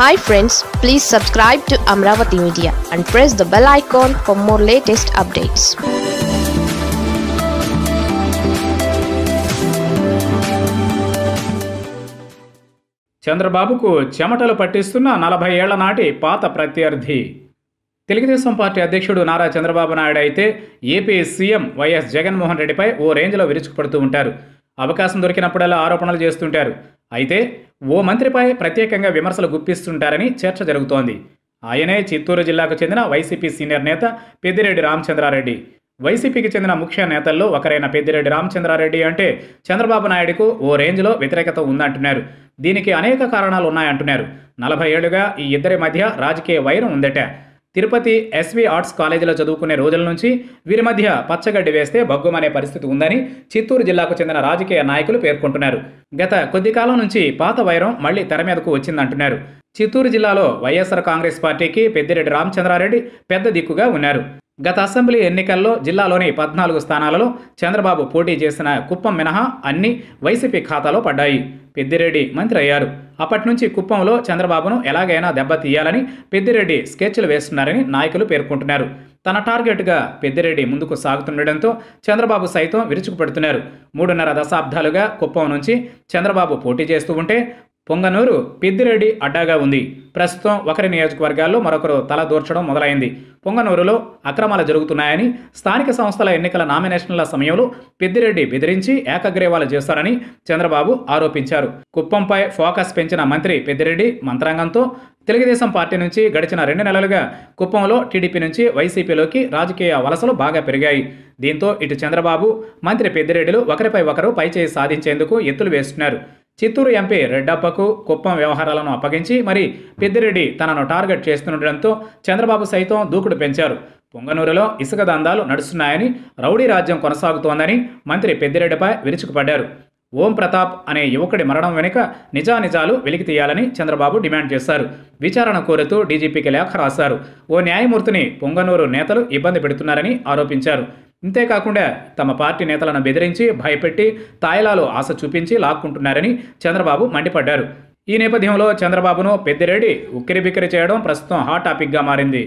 hi friends please subscribe to Amaravati media and press the bell icon for more latest updates చంద్రబాబుకు చెమటలు పట్టిస్తున్న నలభై ఏళ్ల నాటి పాత ప్రత్యర్థి తెలుగుదేశం పార్టీ అధ్యక్షుడు నారా చంద్రబాబు నాయుడు అయితే ఏపీ సీఎం వైఎస్ జగన్మోహన్ రెడ్డిపై ఓ రేంజ్లో విరుచుకుపడుతూ ఉంటారు అవకాశం దొరికినప్పుడల్లా ఆరోపణలు చేస్తుంటారు అయితే ఓ మంత్రిపై ప్రత్యేకంగా విమర్శలు గుప్పిస్తుంటారని చర్చ జరుగుతోంది ఆయనే చిత్తూరు జిల్లాకు చెందిన వైసీపీ సీనియర్ నేత పెద్దిరెడ్డి రామచంద్రారెడ్డి వైసీపీకి చెందిన ముఖ్య నేతల్లో ఒకరైన పెద్దిరెడ్డి రామచంద్రారెడ్డి అంటే చంద్రబాబు నాయుడుకు ఓ రేంజ్లో వ్యతిరేకత ఉందంటున్నారు దీనికి అనేక కారణాలు ఉన్నాయంటున్నారు నలభై ఏళ్లుగా ఈ ఇద్దరి మధ్య రాజకీయ వైరం ఉందట తిరుపతి ఎస్వి ఆర్ట్స్ కాలేజీలో చదువుకునే రోజుల నుంచి వీరి మధ్య పచ్చగడ్డి వేస్తే భగ్గుమనే పరిస్థితి ఉందని చిత్తూరు జిల్లాకు చెందిన రాజకీయ నాయకులు పేర్కొంటున్నారు గత కొద్ది కాలం నుంచి పాత వైరం మళ్లీ తెర మీదకు వచ్చిందంటున్నారు చిత్తూరు జిల్లాలో వైఎస్ఆర్ కాంగ్రెస్ పార్టీకి పెద్దిరెడ్డి రామచంద్రారెడ్డి పెద్ద దిక్కుగా ఉన్నారు గత అసెంబ్లీ ఎన్నికల్లో జిల్లాలోని పద్నాలుగు స్థానాలలో చంద్రబాబు పోటీ చేసిన కుప్పం మినహా అన్ని వైసీపీ ఖాతాలో పడ్డాయి పెద్దిరెడ్డి మంత్రి అయ్యారు అప్పటి నుంచి కుప్పంలో చంద్రబాబును ఎలాగైనా దెబ్బతీయాలని పెద్దిరెడ్డి స్కెచ్లు వేస్తున్నారని నాయకులు పేర్కొంటున్నారు తన టార్గెట్గా పెద్దిరెడ్డి ముందుకు సాగుతుండటంతో చంద్రబాబు సైతం విరుచుకుపడుతున్నారు మూడున్నర దశాబ్దాలుగా కుప్పం నుంచి చంద్రబాబు పోటీ చేస్తూ ఉంటే పొంగనూరు పెద్దిరెడ్డి అడ్డాగా ఉంది ప్రస్తుతం ఒకరి నియోజకవర్గాల్లో మరొకరు తల దూర్చడం మొదలైంది పొంగనూరులో అక్రమాలు జరుగుతున్నాయని స్థానిక సంస్థల ఎన్నికల నామినేషన్ల సమయంలో పెద్దిరెడ్డి బెదిరించి ఏకగ్రీవాలు చేస్తారని చంద్రబాబు ఆరోపించారు కుప్పంపై ఫోకస్ పెంచిన మంత్రి పెద్దిరెడ్డి మంత్రాంగంతో తెలుగుదేశం పార్టీ నుంచి గడిచిన రెండు నెలలుగా కుప్పంలో టీడీపీ నుంచి వైసీపీలోకి రాజకీయ వలసలు బాగా పెరిగాయి దీంతో ఇటు చంద్రబాబు మంత్రి పెద్దిరెడ్డిలు ఒకరిపై ఒకరు పైచేయి సాధించేందుకు ఎత్తులు వేస్తున్నారు చిత్తూరు ఎంపీ రెడ్డప్పకు కుప్పం వ్యవహారాలను అప్పగించి మరి పెద్దిరెడ్డి తనను టార్గెట్ చేస్తుండటంతో చంద్రబాబు సైతం దూకుడు పెంచారు పొంగనూరులో ఇసుక దందాలు నడుస్తున్నాయని రౌడీ రాజ్యం కొనసాగుతోందని మంత్రి పెద్దిరెడ్డిపై విరుచుకుపడ్డారు ఓం ప్రతాప్ అనే యువకుడి మరణం వెనుక నిజానిజాలు వెలికి తీయాలని చంద్రబాబు డిమాండ్ చేశారు విచారణ కోరుతూ డీజీపీకి లేఖ రాశారు ఓ న్యాయమూర్తిని పొంగనూరు నేతలు ఇబ్బంది పెడుతున్నారని ఆరోపించారు ఇంతేకాకుండా తమ పార్టీ నేతలను బెదిరించి భయపెట్టి తాయిలాలో ఆశ చూపించి లాక్కుంటున్నారని చంద్రబాబు మండిపడ్డారు ఈ నేపథ్యంలో చంద్రబాబును పెద్దిరెడ్డి ఉక్కిరిబిక్కిరి చేయడం ప్రస్తుతం హాట్ టాపిక్గా మారింది